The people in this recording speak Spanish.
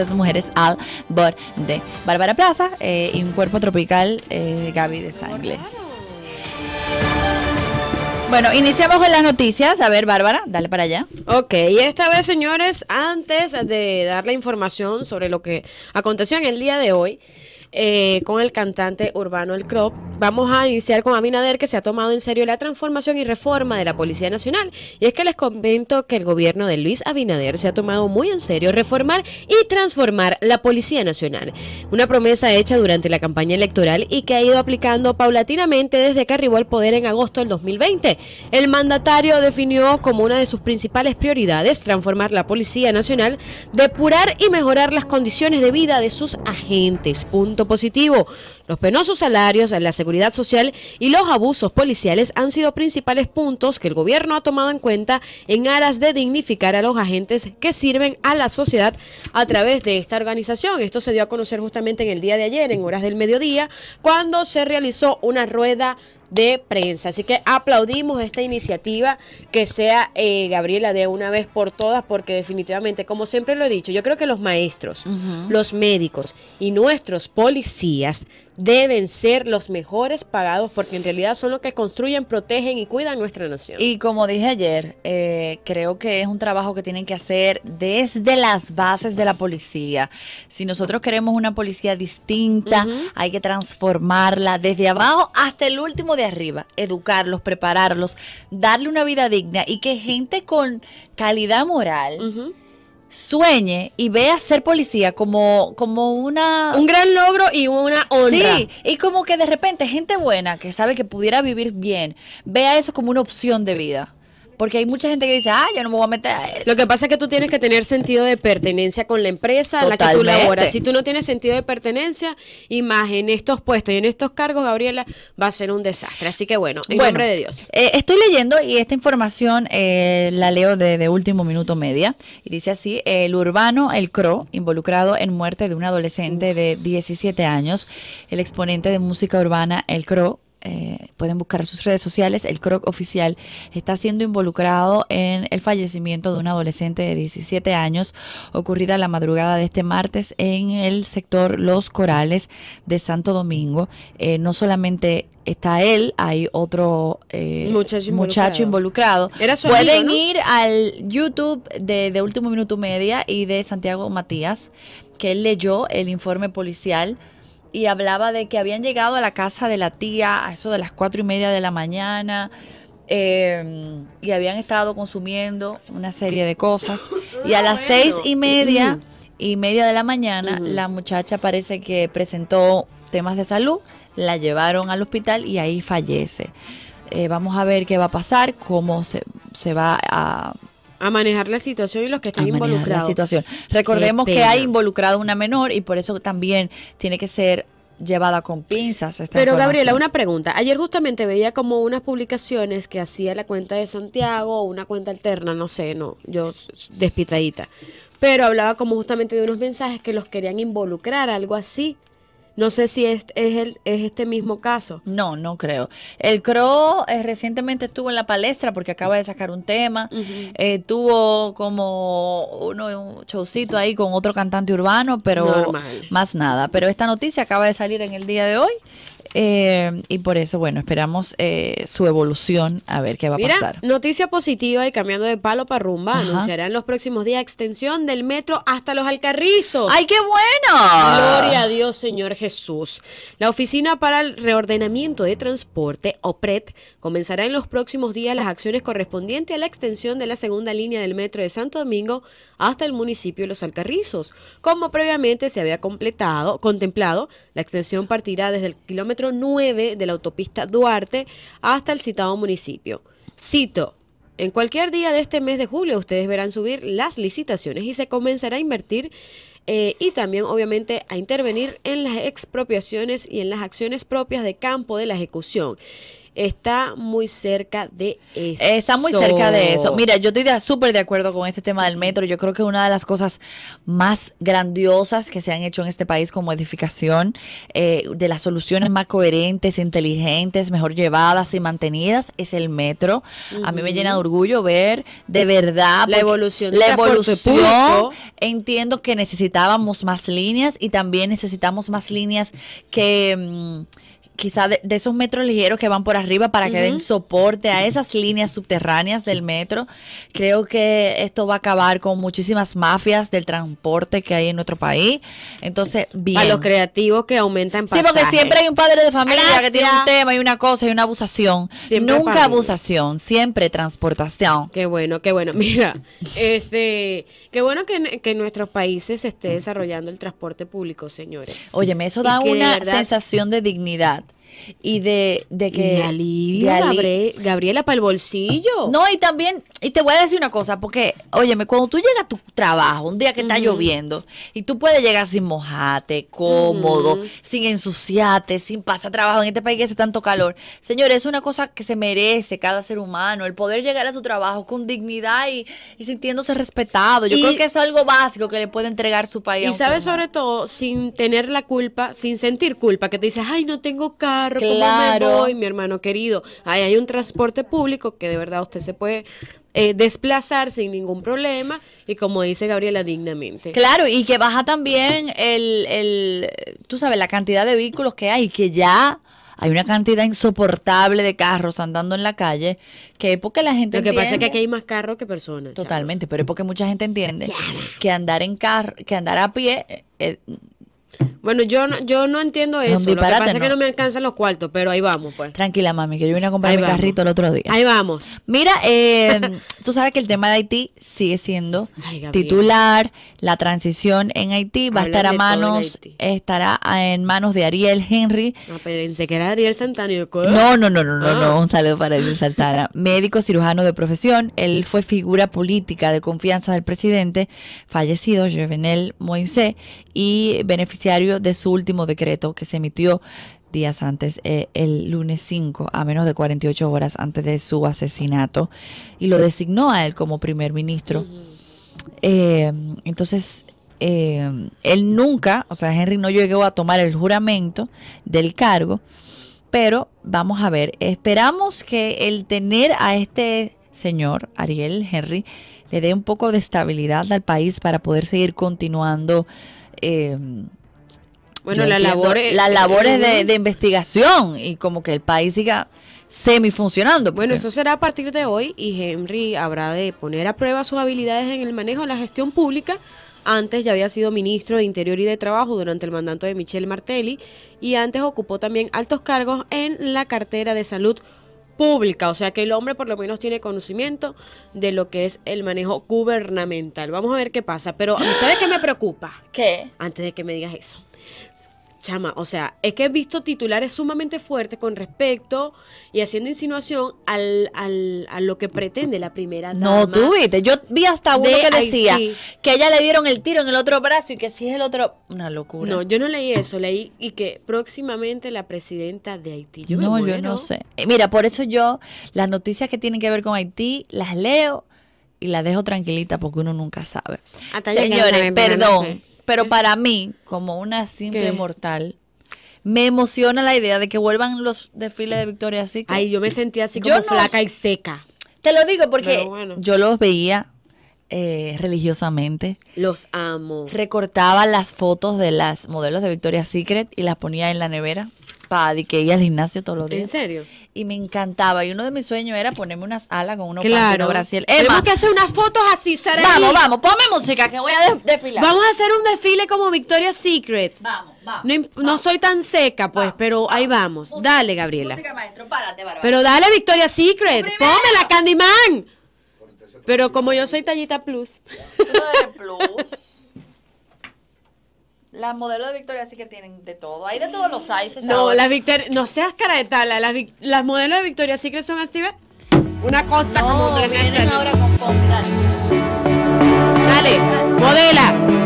estas mujeres al borde. Bárbara Plaza eh, y un cuerpo tropical, eh, Gaby de Sangles. Bueno, iniciamos con las noticias. A ver, Bárbara, dale para allá. Ok, y esta vez, señores, antes de dar la información sobre lo que aconteció en el día de hoy, eh, con el cantante Urbano El Crop. Vamos a iniciar con Abinader, que se ha tomado en serio la transformación y reforma de la Policía Nacional. Y es que les comento que el gobierno de Luis Abinader se ha tomado muy en serio reformar y transformar la Policía Nacional. Una promesa hecha durante la campaña electoral y que ha ido aplicando paulatinamente desde que arribó al poder en agosto del 2020. El mandatario definió como una de sus principales prioridades transformar la Policía Nacional, depurar y mejorar las condiciones de vida de sus agentes positivo. Los penosos salarios, la seguridad social y los abusos policiales han sido principales puntos que el gobierno ha tomado en cuenta en aras de dignificar a los agentes que sirven a la sociedad a través de esta organización. Esto se dio a conocer justamente en el día de ayer, en horas del mediodía, cuando se realizó una rueda de prensa. Así que aplaudimos esta iniciativa que sea, eh, Gabriela, de una vez por todas, porque definitivamente, como siempre lo he dicho, yo creo que los maestros, los médicos y nuestros policías deben ser los mejores pagados porque en realidad son los que construyen, protegen y cuidan nuestra nación. Y como dije ayer, eh, creo que es un trabajo que tienen que hacer desde las bases de la policía. Si nosotros queremos una policía distinta, hay que transformarla desde abajo hasta el último de arriba, educarlos, prepararlos, darle una vida digna y que gente con calidad moral sueñe y vea ser policía como, como una... Un gran logro y una honra. Sí, y como que de repente gente buena que sabe que pudiera vivir bien, vea eso como una opción de vida. Porque hay mucha gente que dice, ah, yo no me voy a meter a eso. Lo que pasa es que tú tienes que tener sentido de pertenencia con la empresa a la que tú laboras. Si tú no tienes sentido de pertenencia, y más en estos puestos y en estos cargos, Gabriela, va a ser un desastre. Así que bueno, en nombre de Dios. Eh, estoy leyendo y esta información eh, la leo de, de, Último Minuto Media. Y dice así, el urbano, el CRO, involucrado en muerte de un adolescente de 17 años, el exponente de música urbana, el CRO, eh, pueden buscar sus redes sociales, el Croc oficial está siendo involucrado en el fallecimiento de un adolescente de 17 años ocurrida la madrugada de este martes en el sector Los Corales de Santo Domingo. Eh, no solamente está él, hay otro eh, muchacho, involucrado. Pueden ir al YouTube de, de Último Minuto Media y de Santiago Matías, que él leyó el informe policial y hablaba de que habían llegado a la casa de la tía a eso de las cuatro y media de la mañana em, y habían estado consumiendo una serie de cosas y a las seis y media y media de la mañana la muchacha parece que presentó temas de salud, la llevaron al hospital y ahí fallece. Eh, vamos a ver qué va a pasar, cómo se va a a manejar la situación y los que están a involucrados. la situación. Recordemos que ha involucrado una menor y por eso también tiene que ser llevada con pinzas. Esta Pero Gabriela, una pregunta. Ayer justamente veía como unas publicaciones que hacía la cuenta de Santiago o una cuenta alterna, no sé, no, yo despitadita. Pero hablaba como justamente de unos mensajes que los querían involucrar, algo así. No sé si es, es, el, es este mismo caso. No, no creo. El CRO eh, recientemente estuvo en la palestra porque acaba de sacar un tema. Eh, tuvo como uno, un showcito ahí con otro cantante urbano, pero más nada. Pero esta noticia acaba de salir en el día de hoy eh, y por eso, bueno, esperamos eh, su evolución a ver qué va a pasar. Noticia positiva y cambiando de palo para rumba. Anunciarán los próximos días extensión del metro hasta los Alcarrizos. ¡Ay, qué bueno! Gloria a Dios, Señor Jesús. La Oficina para el Reordenamiento de Transporte, OPRET, comenzará en los próximos días las acciones correspondientes a la extensión de la segunda línea del metro de Santo Domingo hasta el municipio de Los Alcarrizos. Como previamente se había completado, contemplado, la extensión partirá desde el kilómetro 9 de la autopista Duarte hasta el citado municipio. Cito. En cualquier día de este mes de julio ustedes verán subir las licitaciones y se comenzará a invertir eh, y también obviamente a intervenir en las expropiaciones y en las acciones propias de campo de la ejecución está muy cerca de eso. Está muy cerca de eso. Mira, yo estoy súper de acuerdo con este tema del metro. Yo creo que una de las cosas más grandiosas que se han hecho en este país como edificación, eh, de las soluciones más coherentes, inteligentes, mejor llevadas y mantenidas, es el metro. A mí me llena de orgullo ver de verdad la evolución. La evolución. Entiendo que necesitábamos más líneas y también necesitamos más líneas que... Mm, quizá de, esos metros ligeros que van por arriba para que den soporte a esas líneas subterráneas del metro. Creo que esto va a acabar con muchísimas mafias del transporte que hay en nuestro país. Entonces, bien. A los creativos que aumentan pasajes. Sí, porque siempre hay un padre de familia que tiene un tema y una cosa y una abusación. Nunca abusación, siempre transportación. Qué bueno, qué bueno. Mira, este, qué bueno que, que en nuestros países se esté desarrollando el transporte público, señores. Óyeme, eso da una sensación de dignidad y de, que... me Gabriela, para el bolsillo. No, y también, y te voy a decir una cosa, porque, óyeme, cuando tú llegas a tu trabajo, un día que está lloviendo, y tú puedes llegar sin mojarte cómodo, sin ensuciarte, sin pasar trabajo en este país que hace tanto calor. Señores, es una cosa que se merece cada ser humano, el poder llegar a su trabajo con dignidad y, sintiéndose respetado. Yo creo que eso es algo básico que le puede entregar su país. Y sabes, sobre todo, sin tener la culpa, sin sentir culpa, que tú dices, ay, no tengo cara claro. y Mi hermano querido, ahí hay un transporte público que de verdad usted se puede eh, desplazar sin ningún problema y como dice Gabriela, dignamente. Claro, y que baja también el, el tú sabes, la cantidad de vehículos que hay, que ya hay una cantidad insoportable de carros andando en la calle que es porque la gente Lo que pasa es que aquí hay más carros que personas. Totalmente, pero es porque mucha gente entiende que andar en carro, que andar a pie eh, eh, bueno, yo no, yo no entiendo eso. No, Lo que pasa no. que no me alcanzan los cuartos, pero ahí vamos, pues. Tranquila, mami, que yo vine a comprar mi carrito el otro día. Ahí vamos. Mira, eh, tú sabes que el tema de Haití sigue siendo titular. La transición en Haití va a estar a manos, estará en manos de Ariel Henry. No, ah, pensé que era Ariel Santana. No, no, no, no, no, no. Ah. Un saludo para Ariel Santana. Médico cirujano de profesión. Él fue figura política de confianza del presidente, fallecido, Jovenel Moisés, y beneficiario de su último decreto que se emitió días antes, eh, el lunes 5, a menos de 48 horas antes de su asesinato, y lo designó a él como primer ministro. Eh, entonces, eh, él nunca, o sea, Henry no llegó a tomar el juramento del cargo, pero vamos a ver, esperamos que el tener a este señor, Ariel Henry, le dé un poco de estabilidad al país para poder seguir continuando. Bueno, la labor, de, investigación y como que el país siga semifuncionando. Bueno, eso será a partir de hoy y Henry habrá de poner a prueba sus habilidades en el manejo de la gestión pública. Antes ya había sido ministro de Interior y de Trabajo durante el mandato de Michelle Martelli y antes ocupó también altos cargos en la cartera de salud pública, o sea que el hombre por lo menos tiene conocimiento de lo que es el manejo gubernamental. Vamos a ver qué pasa, pero ¿sabes qué me preocupa? ¿Qué? Antes de que me digas eso chama, o sea, es que he visto titulares sumamente fuertes con respecto y haciendo insinuación al, al, a lo que pretende la primera dama. No, tú viste, yo vi hasta uno que decía que ella le dieron el tiro en el otro brazo y que si es el otro, una locura. No, yo no leí eso, leí y que próximamente la presidenta de Haití. Yo no, yo no sé. Eh, mira, por eso yo las noticias que tienen que ver con Haití las leo y las dejo tranquilita porque uno nunca sabe. Señores, perdón. Pero para mí, como una simple mortal, me emociona la idea de que vuelvan los desfiles de Victoria Secret. Ay, yo me sentía así como flaca y seca. Te lo digo porque yo los veía eh, religiosamente. Los amo. Recortaba las fotos de las modelos de Victoria's Secret y las ponía en la nevera y que iba al gimnasio todos los días. ¿En serio? Y me encantaba. Y uno de mis sueños era ponerme unas alas con unos claro. Tenemos que hacer unas fotos así, Vamos, vamos, ponme música que voy a desfilar. Vamos a hacer un desfile como Victoria's Secret. Vamos. Vamos, no, soy tan seca, pues, pero ahí vamos. dale, Gabriela. Música, maestro, párate, Pero dale, Victoria's Secret. la Candyman. Pero como yo soy tallita plus. plus. Las modelos de Victoria sí que tienen de todo. Hay de todos los sizes. No, las Victoria, no seas cara de tala. Las, modelos de Victoria sí que son así, Una costa como ahora con, Dale, modela.